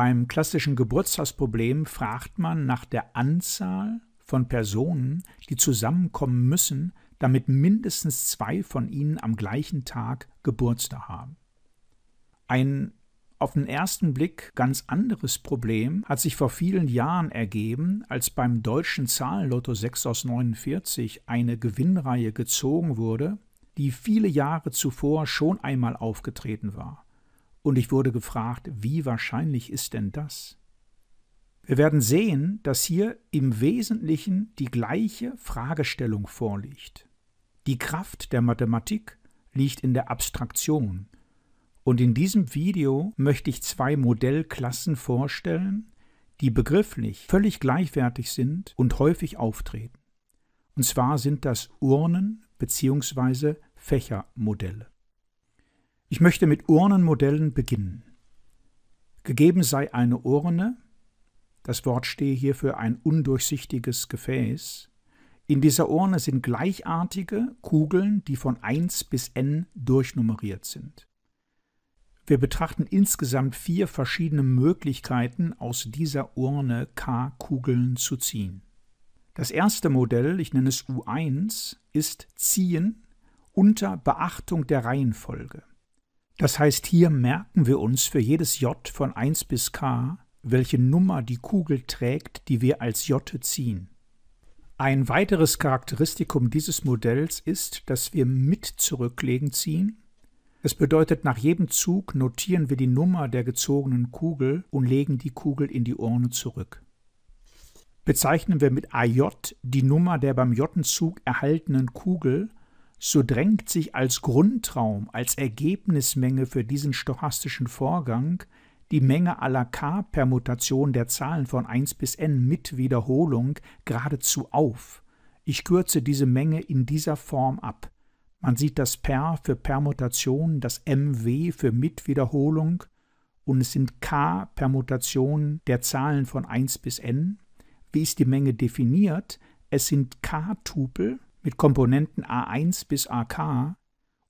Beim klassischen Geburtstagsproblem fragt man nach der Anzahl von Personen, die zusammenkommen müssen, damit mindestens zwei von ihnen am gleichen Tag Geburtstag haben. Ein auf den ersten Blick ganz anderes Problem hat sich vor vielen Jahren ergeben, als beim deutschen Zahlenlotto 6 aus 49 eine Gewinnreihe gezogen wurde, die viele Jahre zuvor schon einmal aufgetreten war. Und ich wurde gefragt, wie wahrscheinlich ist denn das? Wir werden sehen, dass hier im Wesentlichen die gleiche Fragestellung vorliegt. Die Kraft der Mathematik liegt in der Abstraktion. Und in diesem Video möchte ich zwei Modellklassen vorstellen, die begrifflich völlig gleichwertig sind und häufig auftreten. Und zwar sind das Urnen bzw. Fächermodelle. Ich möchte mit Urnenmodellen beginnen. Gegeben sei eine Urne, das Wort stehe hier für ein undurchsichtiges Gefäß. In dieser Urne sind gleichartige Kugeln, die von 1 bis n durchnummeriert sind. Wir betrachten insgesamt vier verschiedene Möglichkeiten, aus dieser Urne k Kugeln zu ziehen. Das erste Modell, ich nenne es U1, ist Ziehen unter Beachtung der Reihenfolge. Das heißt, hier merken wir uns für jedes J von 1 bis k, welche Nummer die Kugel trägt, die wir als J ziehen. Ein weiteres Charakteristikum dieses Modells ist, dass wir mit zurücklegen ziehen. Es bedeutet, nach jedem Zug notieren wir die Nummer der gezogenen Kugel und legen die Kugel in die Urne zurück. Bezeichnen wir mit AJ die Nummer der beim J-Zug erhaltenen Kugel, so drängt sich als Grundraum, als Ergebnismenge für diesen stochastischen Vorgang die Menge aller k permutationen der Zahlen von 1 bis n mit Wiederholung geradezu auf. Ich kürze diese Menge in dieser Form ab. Man sieht das Per für Permutation, das MW für Mitwiederholung und es sind K Permutationen der Zahlen von 1 bis n. Wie ist die Menge definiert? Es sind K-Tupel, mit Komponenten A1 bis AK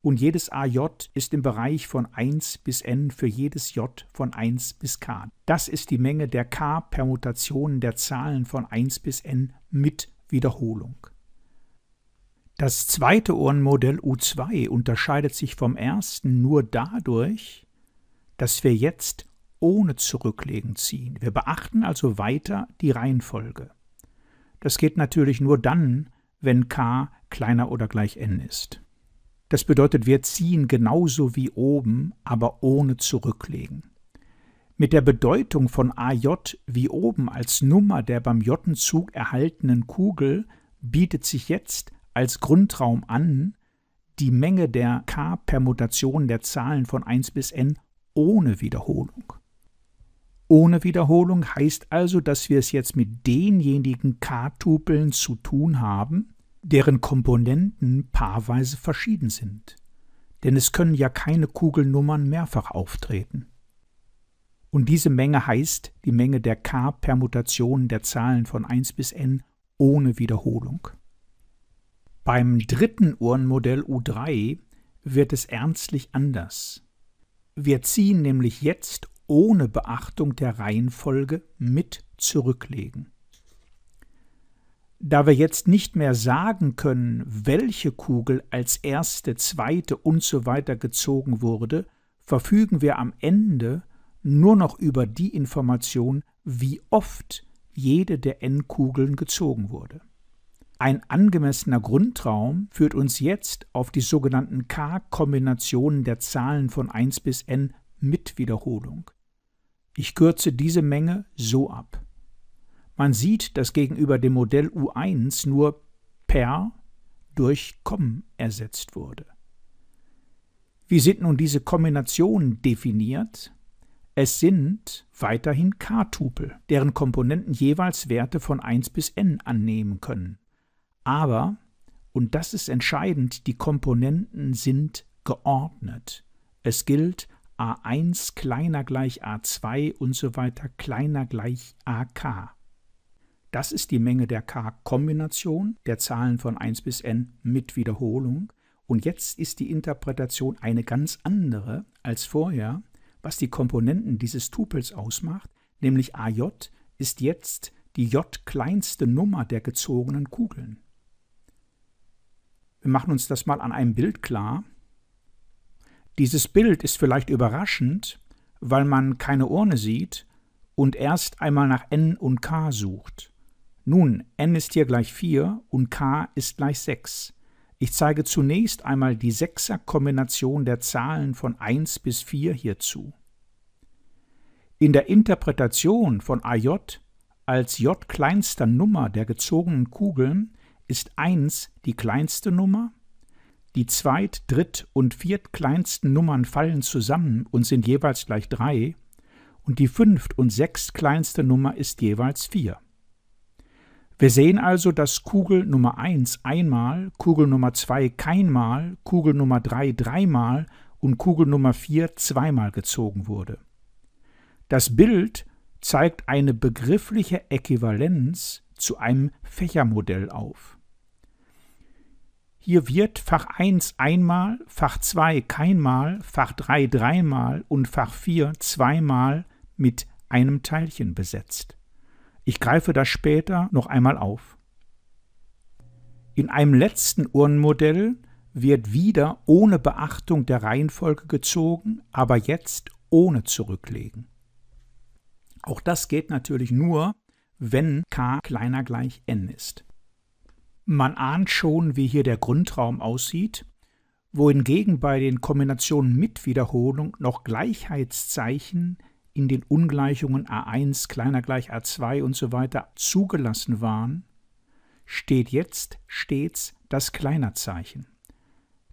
und jedes AJ ist im Bereich von 1 bis n für jedes J von 1 bis k. Das ist die Menge der k-Permutationen der Zahlen von 1 bis n mit Wiederholung. Das zweite Ohrenmodell U2 unterscheidet sich vom ersten nur dadurch, dass wir jetzt ohne Zurücklegen ziehen. Wir beachten also weiter die Reihenfolge. Das geht natürlich nur dann, wenn k kleiner oder gleich n ist. Das bedeutet, wir ziehen genauso wie oben, aber ohne zurücklegen. Mit der Bedeutung von AJ wie oben als Nummer der beim J-Zug erhaltenen Kugel bietet sich jetzt als Grundraum an, die Menge der k Permutationen der Zahlen von 1 bis n ohne Wiederholung. Ohne Wiederholung heißt also, dass wir es jetzt mit denjenigen K-Tupeln zu tun haben, deren Komponenten paarweise verschieden sind. Denn es können ja keine Kugelnummern mehrfach auftreten. Und diese Menge heißt die Menge der K-Permutationen der Zahlen von 1 bis n ohne Wiederholung. Beim dritten Uhrenmodell U3 wird es ernstlich anders. Wir ziehen nämlich jetzt ohne Beachtung der Reihenfolge mit zurücklegen. Da wir jetzt nicht mehr sagen können, welche Kugel als erste, zweite und so weiter gezogen wurde, verfügen wir am Ende nur noch über die Information, wie oft jede der N-Kugeln gezogen wurde. Ein angemessener Grundraum führt uns jetzt auf die sogenannten K-Kombinationen der Zahlen von 1 bis n mit Wiederholung. Ich kürze diese Menge so ab. Man sieht, dass gegenüber dem Modell U1 nur per durch com ersetzt wurde. Wie sind nun diese Kombinationen definiert? Es sind weiterhin K-Tupel, deren Komponenten jeweils Werte von 1 bis n annehmen können. Aber, und das ist entscheidend, die Komponenten sind geordnet. Es gilt a1 kleiner gleich a2 und so weiter kleiner gleich ak. Das ist die Menge der k-Kombination der Zahlen von 1 bis n mit Wiederholung. Und jetzt ist die Interpretation eine ganz andere als vorher, was die Komponenten dieses Tupels ausmacht, nämlich aj ist jetzt die j kleinste Nummer der gezogenen Kugeln. Wir machen uns das mal an einem Bild klar. Dieses Bild ist vielleicht überraschend, weil man keine Urne sieht und erst einmal nach n und k sucht. Nun, n ist hier gleich 4 und k ist gleich 6. Ich zeige zunächst einmal die Sechserkombination der Zahlen von 1 bis 4 hierzu. In der Interpretation von AJ als J kleinster Nummer der gezogenen Kugeln ist 1 die kleinste Nummer, die zweit-, dritt- und viertkleinsten Nummern fallen zusammen und sind jeweils gleich drei, und die fünft- und sechstkleinste Nummer ist jeweils vier. Wir sehen also, dass Kugel Nummer 1 einmal, Kugel Nummer 2 keinmal, Kugel Nummer 3 dreimal und Kugel Nummer 4 zweimal gezogen wurde. Das Bild zeigt eine begriffliche Äquivalenz zu einem Fächermodell auf. Hier wird Fach 1 einmal, Fach 2 keinmal, Fach 3 dreimal und Fach 4 zweimal mit einem Teilchen besetzt. Ich greife das später noch einmal auf. In einem letzten Urnenmodell wird wieder ohne Beachtung der Reihenfolge gezogen, aber jetzt ohne Zurücklegen. Auch das geht natürlich nur, wenn k kleiner gleich n ist. Man ahnt schon, wie hier der Grundraum aussieht, wohingegen bei den Kombinationen mit Wiederholung noch Gleichheitszeichen in den Ungleichungen a1 kleiner gleich a2 und so weiter zugelassen waren, steht jetzt stets das Kleinerzeichen.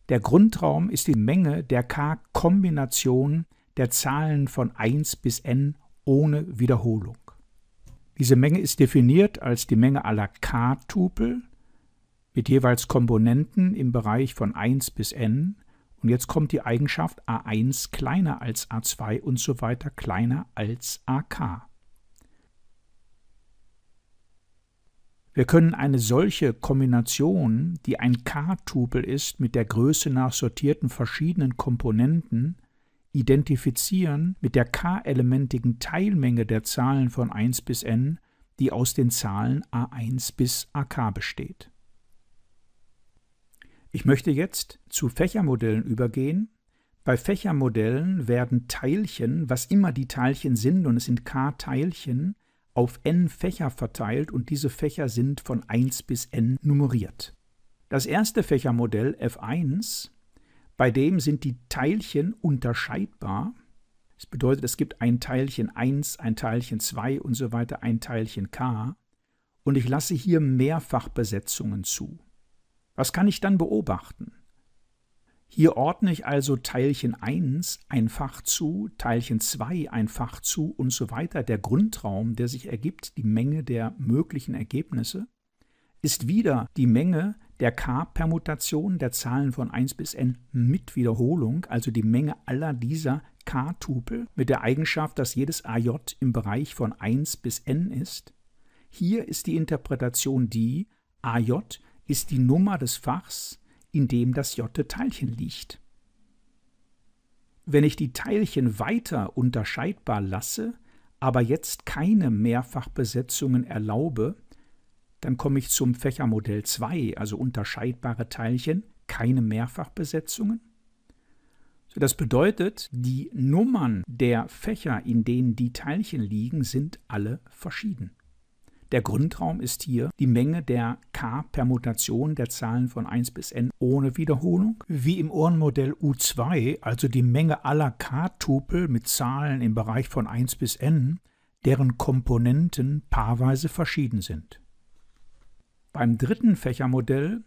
Der Grundraum ist die Menge der k-Kombination der Zahlen von 1 bis n ohne Wiederholung. Diese Menge ist definiert als die Menge aller k-Tupel mit jeweils Komponenten im Bereich von 1 bis n. Und jetzt kommt die Eigenschaft a1 kleiner als a2 und so weiter kleiner als ak. Wir können eine solche Kombination, die ein K-Tupel ist, mit der Größe nach sortierten verschiedenen Komponenten, identifizieren mit der k-elementigen Teilmenge der Zahlen von 1 bis n, die aus den Zahlen a1 bis ak besteht. Ich möchte jetzt zu Fächermodellen übergehen. Bei Fächermodellen werden Teilchen, was immer die Teilchen sind, und es sind k Teilchen, auf n Fächer verteilt und diese Fächer sind von 1 bis n nummeriert. Das erste Fächermodell F1, bei dem sind die Teilchen unterscheidbar. Das bedeutet, es gibt ein Teilchen 1, ein Teilchen 2 und so weiter, ein Teilchen k. Und ich lasse hier Mehrfachbesetzungen zu. Was kann ich dann beobachten? Hier ordne ich also Teilchen 1 einfach zu, Teilchen 2 einfach zu und so weiter. Der Grundraum, der sich ergibt, die Menge der möglichen Ergebnisse, ist wieder die Menge der k permutation der Zahlen von 1 bis n mit Wiederholung, also die Menge aller dieser k-Tupel mit der Eigenschaft, dass jedes aj im Bereich von 1 bis n ist. Hier ist die Interpretation die, aj ist die Nummer des Fachs, in dem das j Teilchen liegt. Wenn ich die Teilchen weiter unterscheidbar lasse, aber jetzt keine Mehrfachbesetzungen erlaube, dann komme ich zum Fächermodell 2, also unterscheidbare Teilchen, keine Mehrfachbesetzungen. Das bedeutet, die Nummern der Fächer, in denen die Teilchen liegen, sind alle verschieden. Der Grundraum ist hier die Menge der K-Permutation der Zahlen von 1 bis n ohne Wiederholung, wie im Ohrenmodell U2, also die Menge aller K-Tupel mit Zahlen im Bereich von 1 bis n, deren Komponenten paarweise verschieden sind. Beim dritten Fächermodell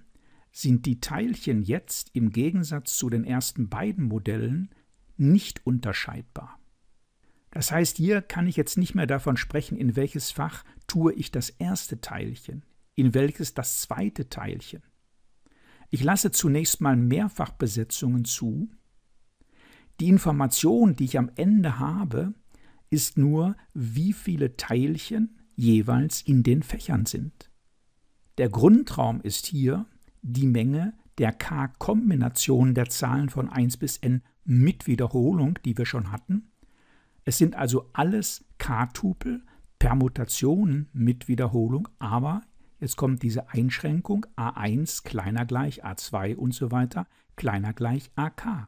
sind die Teilchen jetzt im Gegensatz zu den ersten beiden Modellen nicht unterscheidbar. Das heißt, hier kann ich jetzt nicht mehr davon sprechen, in welches Fach tue ich das erste Teilchen, in welches das zweite Teilchen. Ich lasse zunächst mal Mehrfachbesetzungen zu. Die Information, die ich am Ende habe, ist nur, wie viele Teilchen jeweils in den Fächern sind. Der Grundraum ist hier die Menge der k kombinationen der Zahlen von 1 bis n mit Wiederholung, die wir schon hatten, es sind also alles K-Tupel, Permutationen mit Wiederholung, aber jetzt kommt diese Einschränkung a1 kleiner gleich a2 und so weiter kleiner gleich ak.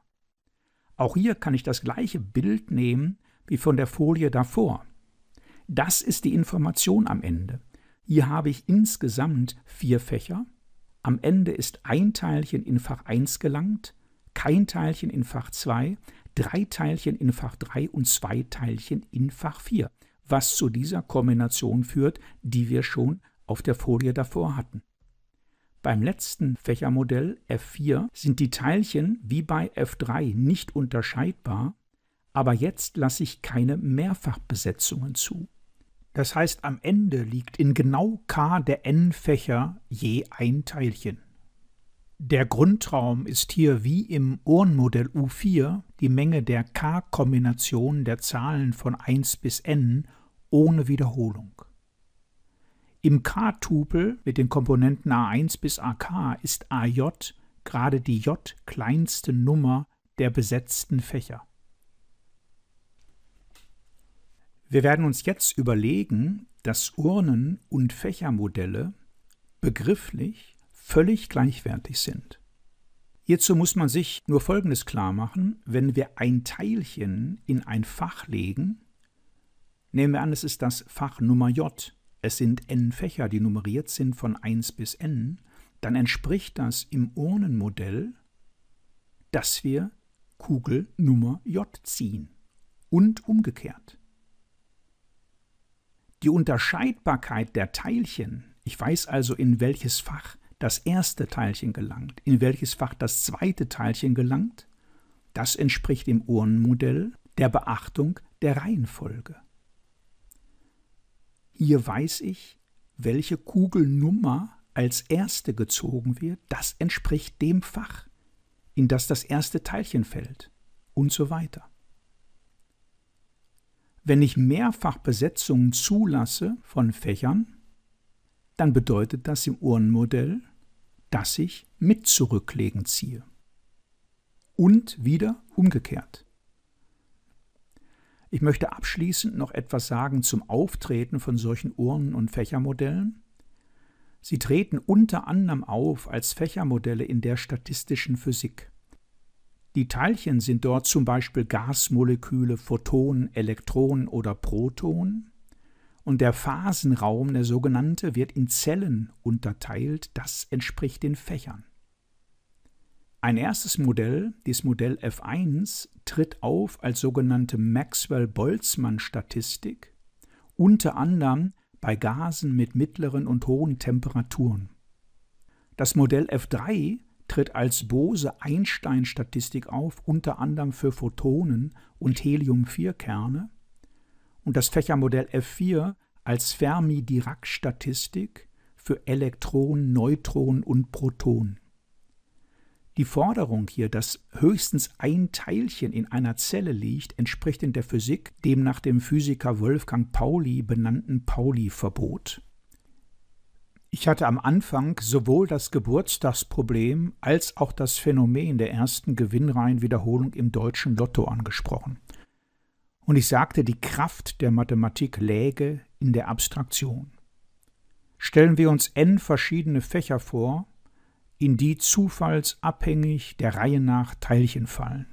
Auch hier kann ich das gleiche Bild nehmen wie von der Folie davor. Das ist die Information am Ende. Hier habe ich insgesamt vier Fächer. Am Ende ist ein Teilchen in Fach 1 gelangt, kein Teilchen in Fach 2, drei Teilchen in Fach 3 und zwei Teilchen in Fach 4, was zu dieser Kombination führt, die wir schon auf der Folie davor hatten. Beim letzten Fächermodell F4 sind die Teilchen wie bei F3 nicht unterscheidbar, aber jetzt lasse ich keine Mehrfachbesetzungen zu. Das heißt, am Ende liegt in genau k der n Fächer je ein Teilchen. Der Grundraum ist hier wie im Ohrenmodell U4 die Menge der K-Kombinationen der Zahlen von 1 bis n ohne Wiederholung. Im K-Tupel mit den Komponenten A1 bis AK ist AJ gerade die J kleinste Nummer der besetzten Fächer. Wir werden uns jetzt überlegen, dass Urnen- und Fächermodelle begrifflich völlig gleichwertig sind. Hierzu muss man sich nur Folgendes klar machen, wenn wir ein Teilchen in ein Fach legen, nehmen wir an, es ist das Fach Nummer J, es sind n Fächer, die nummeriert sind von 1 bis n, dann entspricht das im Urnenmodell, dass wir Kugel Nummer J ziehen und umgekehrt. Die Unterscheidbarkeit der Teilchen, ich weiß also, in welches Fach das erste Teilchen gelangt, in welches Fach das zweite Teilchen gelangt, das entspricht im Urnenmodell der Beachtung der Reihenfolge. Hier weiß ich, welche Kugelnummer als erste gezogen wird, das entspricht dem Fach, in das das erste Teilchen fällt und so weiter. Wenn ich mehrfach Besetzungen zulasse von Fächern, dann bedeutet das im Urnenmodell, das ich mit zurücklegen ziehe. Und wieder umgekehrt. Ich möchte abschließend noch etwas sagen zum Auftreten von solchen Urnen- und Fächermodellen. Sie treten unter anderem auf als Fächermodelle in der statistischen Physik. Die Teilchen sind dort zum Beispiel Gasmoleküle, Photonen, Elektronen oder Protonen und der Phasenraum, der sogenannte, wird in Zellen unterteilt, das entspricht den Fächern. Ein erstes Modell, das Modell F1, tritt auf als sogenannte Maxwell-Boltzmann-Statistik, unter anderem bei Gasen mit mittleren und hohen Temperaturen. Das Modell F3 tritt als Bose-Einstein-Statistik auf, unter anderem für Photonen und Helium-4-Kerne und das Fächermodell F4 als Fermi-Dirac-Statistik für Elektronen, Neutronen und Protonen. Die Forderung hier, dass höchstens ein Teilchen in einer Zelle liegt, entspricht in der Physik dem nach dem Physiker Wolfgang Pauli benannten Pauli-Verbot. Ich hatte am Anfang sowohl das Geburtstagsproblem als auch das Phänomen der ersten Gewinnreihenwiederholung im deutschen Lotto angesprochen und ich sagte, die Kraft der Mathematik läge in der Abstraktion. Stellen wir uns n verschiedene Fächer vor, in die zufallsabhängig der Reihe nach Teilchen fallen.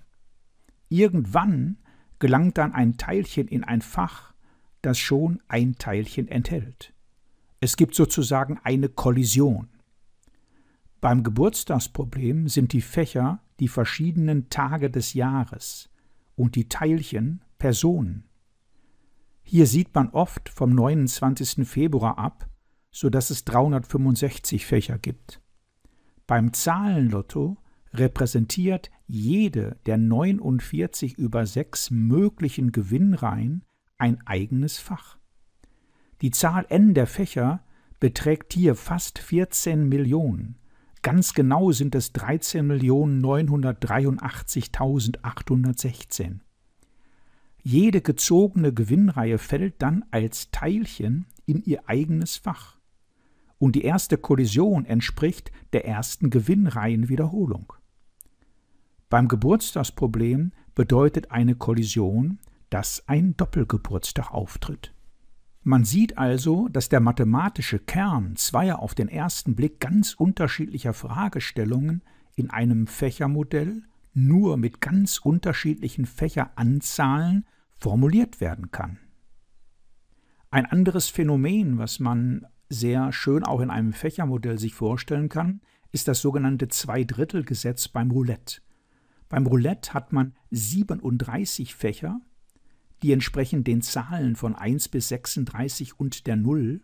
Irgendwann gelangt dann ein Teilchen in ein Fach, das schon ein Teilchen enthält. Es gibt sozusagen eine Kollision. Beim Geburtstagsproblem sind die Fächer die verschiedenen Tage des Jahres und die Teilchen Person. Hier sieht man oft vom 29. Februar ab, so dass es 365 Fächer gibt. Beim Zahlenlotto repräsentiert jede der 49 über 6 möglichen Gewinnreihen ein eigenes Fach. Die Zahl n der Fächer beträgt hier fast 14 Millionen. Ganz genau sind es 13.983.816. Jede gezogene Gewinnreihe fällt dann als Teilchen in ihr eigenes Fach. Und die erste Kollision entspricht der ersten Gewinnreihenwiederholung. Beim Geburtstagsproblem bedeutet eine Kollision, dass ein Doppelgeburtstag auftritt. Man sieht also, dass der mathematische Kern zweier auf den ersten Blick ganz unterschiedlicher Fragestellungen in einem Fächermodell nur mit ganz unterschiedlichen Fächeranzahlen formuliert werden kann. Ein anderes Phänomen, was man sehr schön auch in einem Fächermodell sich vorstellen kann, ist das sogenannte Zweidrittelgesetz beim Roulette. Beim Roulette hat man 37 Fächer, die entsprechen den Zahlen von 1 bis 36 und der 0.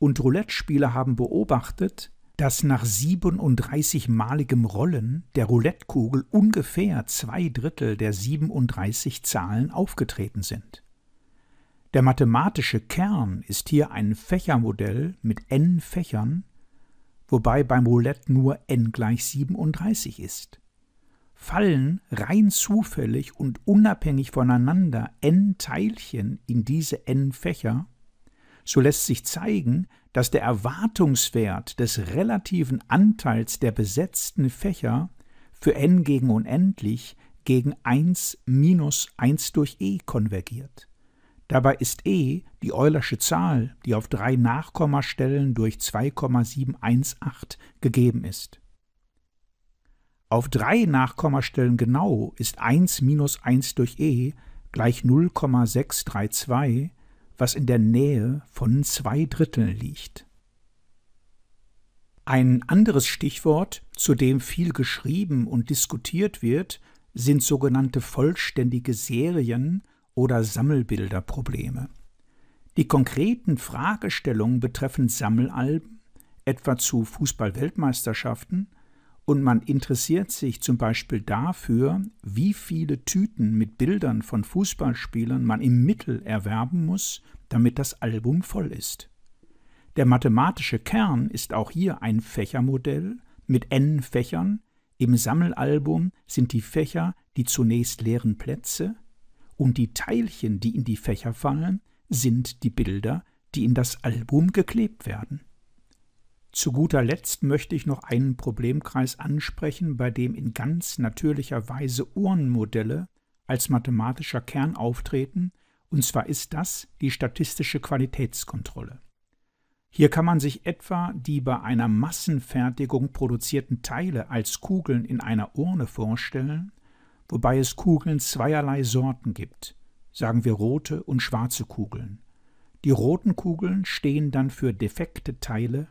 Und Roulette-Spieler haben beobachtet, dass nach 37-maligem Rollen der Roulettekugel ungefähr zwei Drittel der 37 Zahlen aufgetreten sind. Der mathematische Kern ist hier ein Fächermodell mit n Fächern, wobei beim Roulette nur n gleich 37 ist. Fallen rein zufällig und unabhängig voneinander n Teilchen in diese n Fächer, so lässt sich zeigen, dass der Erwartungswert des relativen Anteils der besetzten Fächer für n gegen unendlich gegen 1 minus 1 durch e konvergiert. Dabei ist e die Eulersche Zahl, die auf drei Nachkommastellen durch 2,718 gegeben ist. Auf drei Nachkommastellen genau ist 1 minus 1 durch e gleich 0,632 was in der Nähe von zwei Dritteln liegt. Ein anderes Stichwort, zu dem viel geschrieben und diskutiert wird, sind sogenannte vollständige Serien oder Sammelbilderprobleme. Die konkreten Fragestellungen betreffen Sammelalben, etwa zu Fußballweltmeisterschaften, und man interessiert sich zum Beispiel dafür, wie viele Tüten mit Bildern von Fußballspielern man im Mittel erwerben muss, damit das Album voll ist. Der mathematische Kern ist auch hier ein Fächermodell mit n Fächern. Im Sammelalbum sind die Fächer die zunächst leeren Plätze und die Teilchen, die in die Fächer fallen, sind die Bilder, die in das Album geklebt werden. Zu guter Letzt möchte ich noch einen Problemkreis ansprechen, bei dem in ganz natürlicher Weise Uhrenmodelle als mathematischer Kern auftreten, und zwar ist das die statistische Qualitätskontrolle. Hier kann man sich etwa die bei einer Massenfertigung produzierten Teile als Kugeln in einer Urne vorstellen, wobei es Kugeln zweierlei Sorten gibt, sagen wir rote und schwarze Kugeln. Die roten Kugeln stehen dann für defekte Teile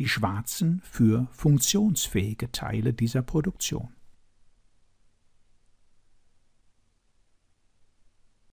die schwarzen für funktionsfähige Teile dieser Produktion.